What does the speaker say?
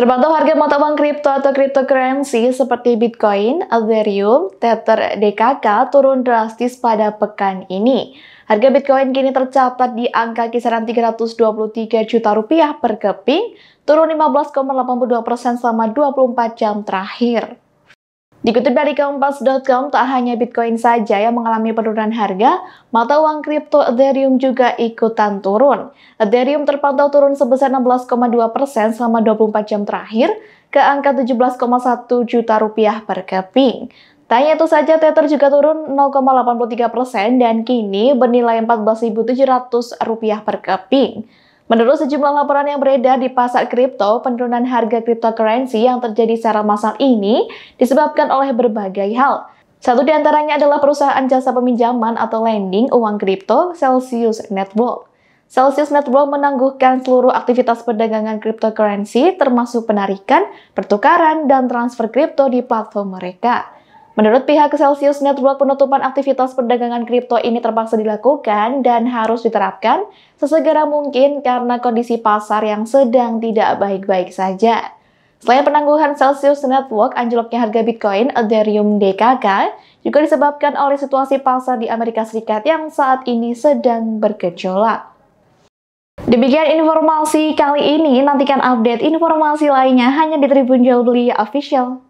Terpantau harga mata uang kripto atau cryptocurrency seperti Bitcoin, Ethereum, Tether, DKK turun drastis pada pekan ini. Harga Bitcoin kini tercatat di angka kisaran 323 juta rupiah per keping, turun 15,82 persen selama 24 jam terakhir. Dikutip dari kompas.com, tak hanya Bitcoin saja yang mengalami penurunan harga, mata uang kripto Ethereum juga ikutan turun. Ethereum terpantau turun sebesar 16,2 persen selama 24 jam terakhir ke angka 17,1 juta rupiah per keping. Tanya itu saja, Tether juga turun 0,83 persen dan kini bernilai 14.700 rupiah per keping. Menurut sejumlah laporan yang beredar di pasar kripto, penurunan harga cryptocurrency yang terjadi secara massal ini disebabkan oleh berbagai hal. Satu di antaranya adalah perusahaan jasa peminjaman atau lending uang kripto Celsius Network. Celsius Network menangguhkan seluruh aktivitas perdagangan cryptocurrency termasuk penarikan, pertukaran, dan transfer kripto di platform mereka. Menurut pihak Celsius Network, penutupan aktivitas perdagangan kripto ini terpaksa dilakukan dan harus diterapkan sesegera mungkin karena kondisi pasar yang sedang tidak baik-baik saja. Selain penangguhan Celsius Network, anjloknya harga Bitcoin, Ethereum, DKK juga disebabkan oleh situasi pasar di Amerika Serikat yang saat ini sedang bergejolak. Demikian informasi kali ini, nantikan update informasi lainnya hanya di Tribun Jauh Beli Official.